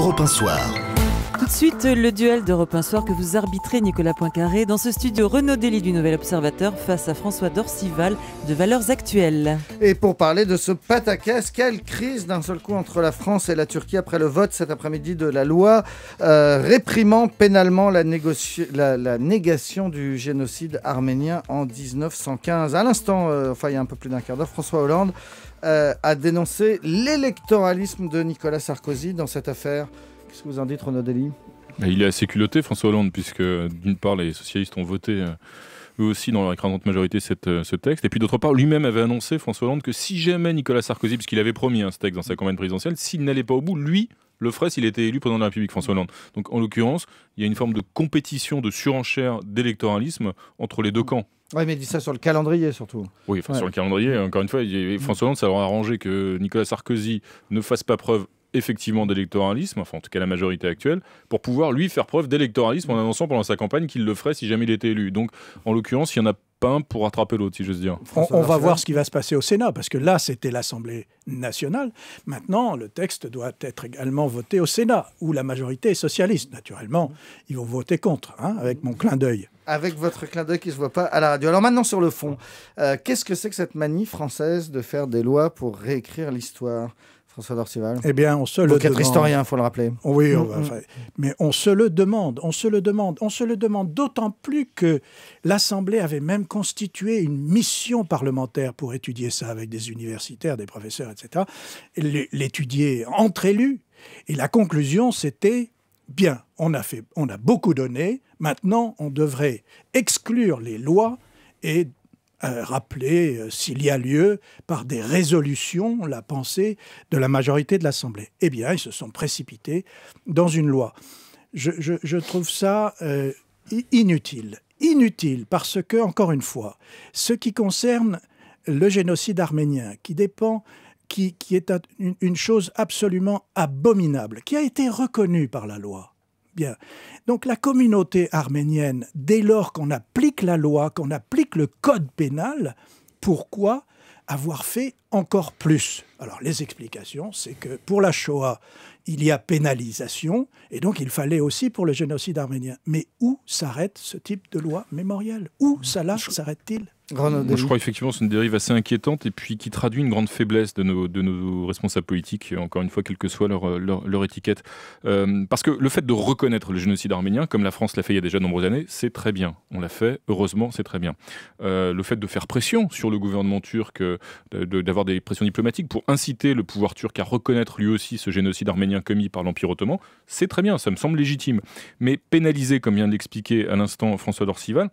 Europe Tout de suite, le duel d'Europe 1 Soir que vous arbitrez, Nicolas Poincaré, dans ce studio Renaud Dely du Nouvel Observateur face à François Dorcival de Valeurs Actuelles. Et pour parler de ce patacas, quelle crise d'un seul coup entre la France et la Turquie après le vote cet après-midi de la loi euh, réprimant pénalement la, négation du génocide arménien en 1915. À l'instant, euh, enfin il y a un peu plus d'un quart d'heure, François Hollande euh, a dénoncé l'électoralisme de Nicolas Sarkozy dans cette affaire. Qu'est-ce que vous en dites, Renaud Dely Il est assez culotté, François Hollande, puisque d'une part, les socialistes ont voté euh, eux aussi dans leur écrasante majorité cette, euh, ce texte. Et puis d'autre part, lui-même avait annoncé, François Hollande, que si jamais Nicolas Sarkozy, puisqu'il avait promis un hein, texte dans sa campagne présidentielle, s'il n'allait pas au bout, lui le ferait s'il était élu président de la République, François Hollande. Donc en l'occurrence, il y a une forme de compétition, de surenchère d'électoralisme entre les deux camps. Oui, mais dis ça sur le calendrier surtout. Oui, enfin, sur le calendrier, encore une fois, François Hollande, ça arrangé que Nicolas Sarkozy ne fasse pas preuve effectivement d'électoralisme, enfin en tout cas la majorité actuelle, pour pouvoir lui faire preuve d'électoralisme en annonçant pendant sa campagne qu'il le ferait si jamais il était élu. Donc en l'occurrence, il n'y en a pas un pour rattraper l'autre, si j'ose dire. On, va voir ce qui va se passer au Sénat, parce que là, c'était l'Assemblée nationale. Maintenant, le texte doit être également voté au Sénat, où la majorité est socialiste. Naturellement, ils vont voter contre, hein, avec mon clin d'œil avec votre clin d'œil qui se voit pas à la radio. Alors maintenant sur le fond, euh, qu'est-ce que c'est que cette manie française de faire des lois pour réécrire l'histoire François Dorcival Eh bien, on se le demande. historien, faut le rappeler. Oui, mm, on mm. mais on se le demande, on se le demande, on se le demande, d'autant plus que l'Assemblée avait même constitué une mission parlementaire pour étudier ça avec des universitaires, des professeurs, etc. L'étudier entre élus. Et la conclusion, c'était bien, on a, fait, on a beaucoup donné, Maintenant, on devrait exclure les lois et euh, rappeler, euh, s'il y a lieu, par des résolutions, la pensée de la majorité de l'Assemblée. Eh bien, ils se sont précipités dans une loi. Je, trouve ça euh, inutile. Inutile parce que, encore une fois, ce qui concerne le génocide arménien, qui dépend qui, est une, chose absolument abominable, qui a été reconnue par la loi. Donc la communauté arménienne, dès lors qu'on applique la loi, qu'on applique le code pénal, pourquoi avoir fait encore plus Alors les explications, c'est que pour la Shoah, il y a pénalisation, et donc il fallait aussi pour le génocide arménien. Mais où s'arrête ce type de loi mémorielle Où ça mmh. s'arrête-t-il je crois effectivement que c'est une dérive assez inquiétante et puis qui traduit une grande faiblesse de nos, responsables politiques, encore une fois, quelle que soit leur, étiquette. Euh, parce que le fait de reconnaître le génocide arménien, comme la France l'a fait il y a déjà de nombreuses années, c'est très bien. On l'a fait, heureusement, c'est très bien. Euh, le fait de faire pression sur le gouvernement turc, euh, d'avoir des pressions diplomatiques pour inciter le pouvoir turc à reconnaître lui aussi ce génocide arménien commis par l'Empire ottoman, c'est très bien, ça me semble légitime. Mais pénaliser, comme vient d'expliquer à l'instant François Dorcival,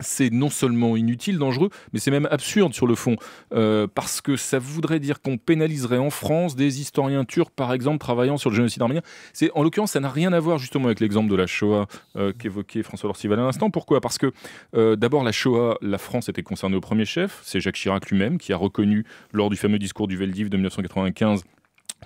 c'est non seulement inutile, dangereux, mais c'est même absurde sur le fond, euh, parce que ça voudrait dire qu'on pénaliserait en France des historiens turcs, par exemple, travaillant sur le génocide arménien. C'est en l'occurrence, ça n'a rien à voir justement avec l'exemple de la Shoah euh, mm. qu'évoquait François Lorcival à l'instant. Pourquoi Parce que euh, d'abord, la Shoah, la France était concernée au premier chef. C'est Jacques Chirac lui-même qui a reconnu lors du fameux discours du Veldiv de 1995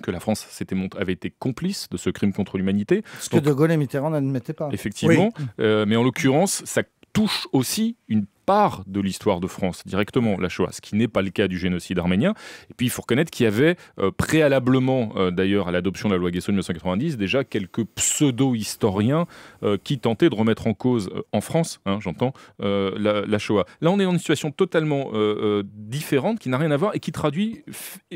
que la France s'était avait été complice de ce crime contre l'humanité. Ce que De Gaulle et Mitterrand n'admettaient pas. Effectivement, mais en l'occurrence, ça touche aussi une part de l'histoire de France directement, la Shoah, ce qui n'est pas le cas du génocide arménien. Et puis il faut reconnaître qu'il y avait euh, préalablement, euh, d'ailleurs, à l'adoption de la loi Guesso de 1990, déjà quelques pseudo-historiens euh, qui tentaient de remettre en cause, en France, hein, j'entends, la, la, Shoah. Là, on est dans une situation totalement différente, qui n'a rien à voir et qui traduit,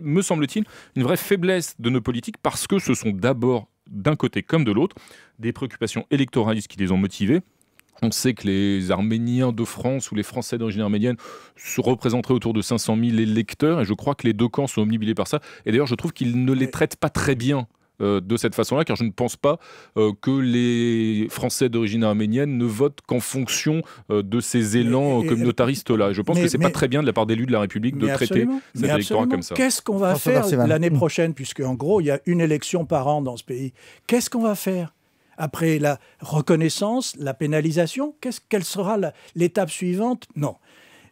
me semble-t-il, une vraie faiblesse de nos politiques parce que ce sont d'abord, d'un côté comme de l'autre, des préoccupations électoralistes qui les ont motivés on sait que les Arméniens de France ou les Français d'origine arménienne se représenteraient autour de 500 000 électeurs, et je crois que les deux camps sont omnibulés par ça. Et d'ailleurs, je trouve qu'ils ne les traitent pas très bien. Euh, de cette façon-là, car je ne pense pas euh, que les Français d'origine arménienne ne votent qu'en fonction euh, de ces élans communautaristes-là. Je pense que que n'est pas très bien de la part d'élus de la République de traiter cet électorat comme ça. Qu'est-ce qu'on va faire l'année prochaine, puisque en gros il y a une élection par an dans ce pays Qu'est-ce qu'on va faire après la reconnaissance, la pénalisation, quest quelle sera l'étape suivante Non.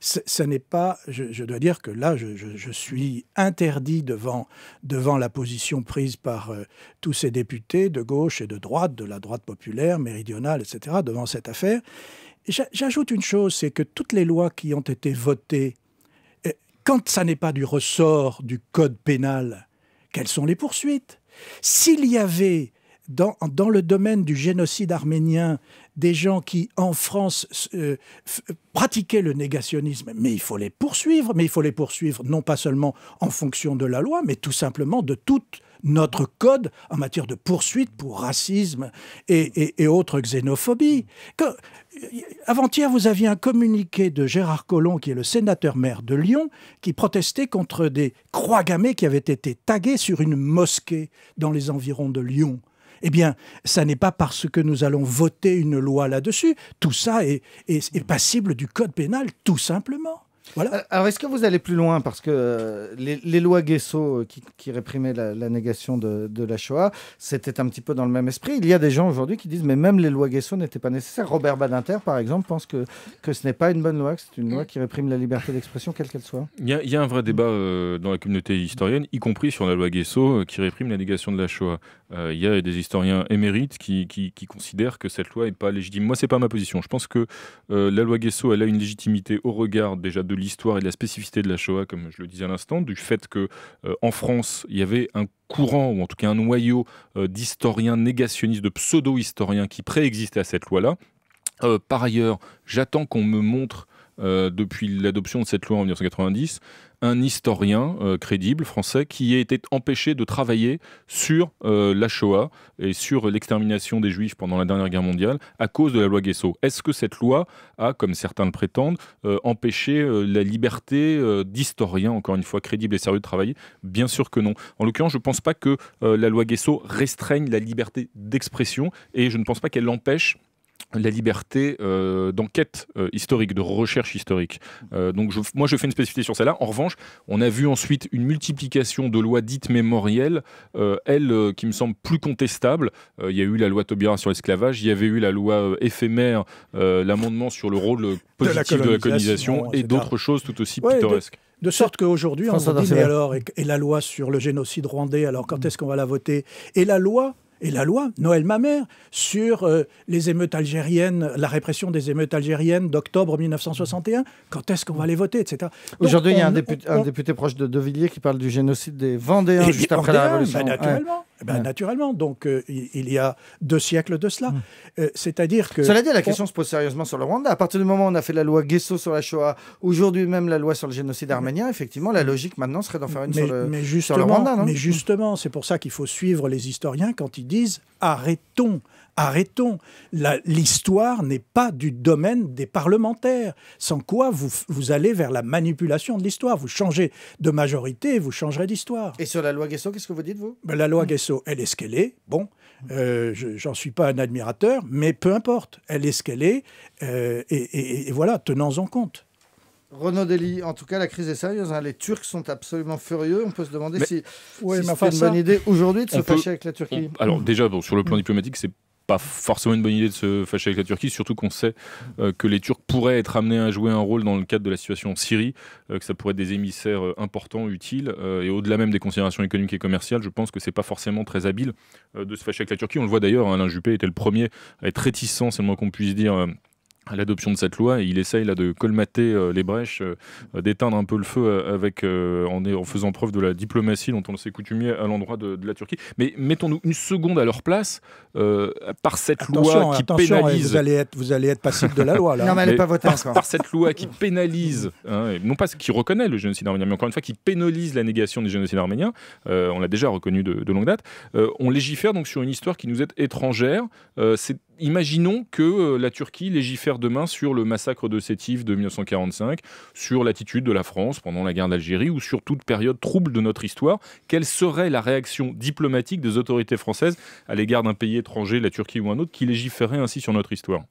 Ce, n'est pas, je, dois dire que là, je, suis interdit devant, devant la position prise par euh, tous ces députés de gauche et de droite, de la droite populaire, méridionale, etc., devant cette affaire. J'ajoute une chose, c'est que toutes les lois qui ont été votées, euh, quand ça n'est pas du ressort du code pénal, quelles sont les poursuites S'il y avait dans, le domaine du génocide arménien, des gens qui, en France, euh, pratiquaient le négationnisme, mais il faut les poursuivre, mais il faut les poursuivre non pas seulement en fonction de la loi, mais tout simplement de tout notre code en matière de poursuite pour racisme et, et autres xénophobies. Avant-hier, vous aviez un communiqué de Gérard Collomb, qui est le sénateur-maire de Lyon, qui protestait contre des croix gammées qui avaient été taguées sur une mosquée dans les environs de Lyon. Eh bien, ça n'est pas parce que nous allons voter une loi là-dessus. Tout ça est, est passible du code pénal, tout simplement. Euh, alors, est-ce que vous allez plus loin Parce que euh, les, lois Guesso euh, qui, qui, réprimaient la, négation de, la Shoah, c'était un petit peu dans le même esprit. Il y a des gens aujourd'hui qui disent, mais même les lois Guesso n'étaient pas nécessaires. Robert Badinter, par exemple, pense que, que ce n'est pas une bonne loi, que c'est une loi qui réprime la liberté d'expression, quelle qu'elle soit. Il y, a un vrai débat dans la communauté historienne, y compris sur la loi Guesso qui réprime la négation de la Shoah. Il y a des historiens émérites qui, qui, considèrent que cette loi n'est pas légitime. Moi, c'est pas ma position. Je pense que la loi Guesso, elle a une légitimité au regard déjà de l'histoire et de la spécificité de la Shoah, comme je le disais à l'instant, du fait que euh, en France, il y avait un courant, ou en tout cas un noyau euh, d'historiens négationnistes, de pseudo-historiens qui préexistaient à cette loi-là. Euh, par ailleurs, j'attends qu'on me montre depuis l'adoption de cette loi en 1990, un historien euh, crédible français qui a été empêché de travailler sur euh, la Shoah et sur l'extermination des Juifs pendant la dernière guerre mondiale à cause de la loi Guesso. Est-ce que cette loi a, comme certains le prétendent, euh, empêché la liberté d'historien, encore une fois, crédible et sérieux de travailler Bien sûr que non. En l'occurrence, je ne pense pas que la loi Guesso restreigne la liberté d'expression et je ne pense pas qu'elle l'empêche, la liberté euh, d'enquête euh, historique, de recherche historique. Euh, donc moi, je fais une spécificité sur celle-là. En revanche, on a vu ensuite une multiplication de lois dites mémorielles, elles qui me semblent plus contestables. il y a eu la loi Taubira sur l'esclavage, il y avait eu la loi éphémère, l'amendement sur le rôle positif de la colonisation, et d'autres choses tout aussi pittoresques. De sorte qu'aujourd'hui, on se dit, mais alors, et, la loi sur le génocide rwandais, alors quand est-ce qu'on va la voter Et la loi et la loi, Noël Mamère, sur euh, les émeutes algériennes, la répression des émeutes algériennes d'octobre 1961, quand est-ce qu'on va les voter, etc. Aujourd'hui, il y a un, député, proche de De Villiers qui parle du génocide des Vendéens juste après la Révolution. Bah, naturellement, bah, naturellement. donc euh, il y a deux siècles de cela. Hmm. Euh, c'est-à-dire que... Cela dit, la question se pose sérieusement sur le Rwanda. À partir du moment où on a fait la loi Guesso sur la Shoah, aujourd'hui même la loi sur le génocide arménien, effectivement, la logique maintenant serait d'en faire une sur, le, mais justement, Rwanda. mais justement, c'est pour ça qu'il faut suivre les historiens quand ils disent arrêtons Arrêtons. L'histoire n'est pas du domaine des parlementaires, sans quoi vous, allez vers la manipulation de l'histoire. Vous changez de majorité, vous changerez d'histoire. Et sur la loi Guesso, qu'est-ce que vous dites, vous ben, La loi Guesso, elle est ce qu'elle est. Bon, euh, j'en suis pas un admirateur, mais peu importe. Elle est ce qu'elle est. Euh, et, et voilà, tenons-en compte. Renaud Dely, en tout cas, la crise est sérieuse. Hein, les Turcs sont absolument furieux. On peut se demander si, c'est une bonne idée aujourd'hui de se fâcher avec la Turquie. alors déjà, bon, sur le plan diplomatique, c'est pas forcément une bonne idée de se fâcher avec la Turquie, surtout qu'on sait euh, que les Turcs pourraient être amenés à jouer un rôle dans le cadre de la situation en Syrie, euh, que ça pourrait être des émissaires euh, importants, utiles, et au-delà même des considérations économiques et commerciales, je pense que c'est pas forcément très habile de se fâcher avec la Turquie. On le voit d'ailleurs, hein, Alain Juppé était le premier à être réticent, c'est le moins qu'on puisse dire à l'adoption de cette loi il essaye là de colmater euh, les brèches, euh, d'éteindre un peu le feu euh, avec, en, en, faisant preuve de la diplomatie dont on s'est coutumier à l'endroit de, la Turquie. Mais mettons-nous une seconde à leur place par cette loi qui pénalise. Vous allez être, vous allez être passible de la loi là. non, mais par, par, cette loi qui pénalise, hein, non pas qui reconnaît le génocide arménien, mais encore une fois qui pénalise la négation du génocide arménien. on l'a déjà reconnu de, de longue date. on légifère donc sur une histoire qui nous est étrangère. c'est imaginons que euh, la Turquie légifère demain sur le massacre de Sétif de 1945, sur l'attitude de la France pendant la guerre d'Algérie ou sur toute période trouble de notre histoire. Quelle serait la réaction diplomatique des autorités françaises à l'égard d'un pays étranger, la Turquie ou un autre, qui légiférerait ainsi sur notre histoire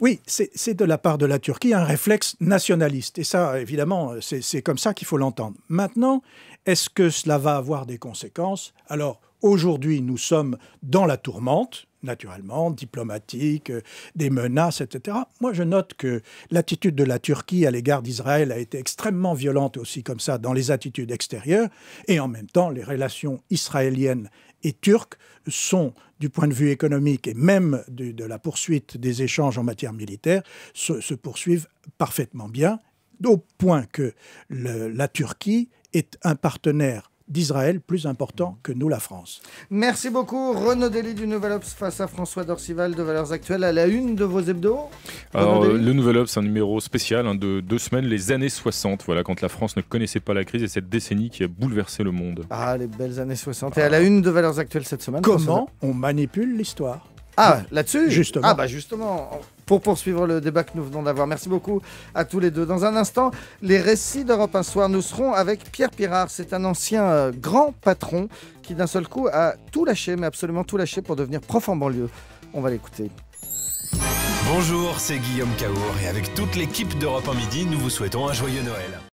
oui, c'est de la part de la Turquie un réflexe nationaliste. Et ça, évidemment, c'est comme ça qu'il faut l'entendre. Maintenant, est-ce que cela va avoir des conséquences Alors, aujourd'hui, nous sommes dans la tourmente naturellement, diplomatique, euh, des menaces, etc. Moi, je note que l'attitude de la Turquie à l'égard d'Israël a été extrêmement violente aussi, comme ça, dans les attitudes extérieures, et en même temps, les relations israéliennes et turques sont, du point de vue économique et même de, la poursuite des échanges en matière militaire, se, poursuivent parfaitement bien, au point que la Turquie est un partenaire d'Israël plus important que nous, la France. Merci beaucoup, Renaud Dely du Nouvel Obs face à François Dorcival de Valeurs Actuelles à la une de vos hebdos. Euh, le Nouvel Obs, un numéro spécial hein, de deux semaines, les années 60, voilà, quand la France ne connaissait pas la crise et cette décennie qui a bouleversé le monde. Ah, les belles années 60. Et à la une de Valeurs Actuelles cette semaine. Comment on manipule l'histoire ah, là-dessus Justement. Ah, bah justement, pour poursuivre le débat que nous venons d'avoir. Merci beaucoup à tous les deux. Dans un instant, les récits d'Europe un soir, nous serons avec Pierre Pirard. C'est un ancien euh, grand patron qui d'un seul coup a tout lâché, mais absolument tout lâché pour devenir prof en banlieue. On va l'écouter. Bonjour, c'est Guillaume Caour et avec toute l'équipe d'Europe en Midi, nous vous souhaitons un joyeux Noël.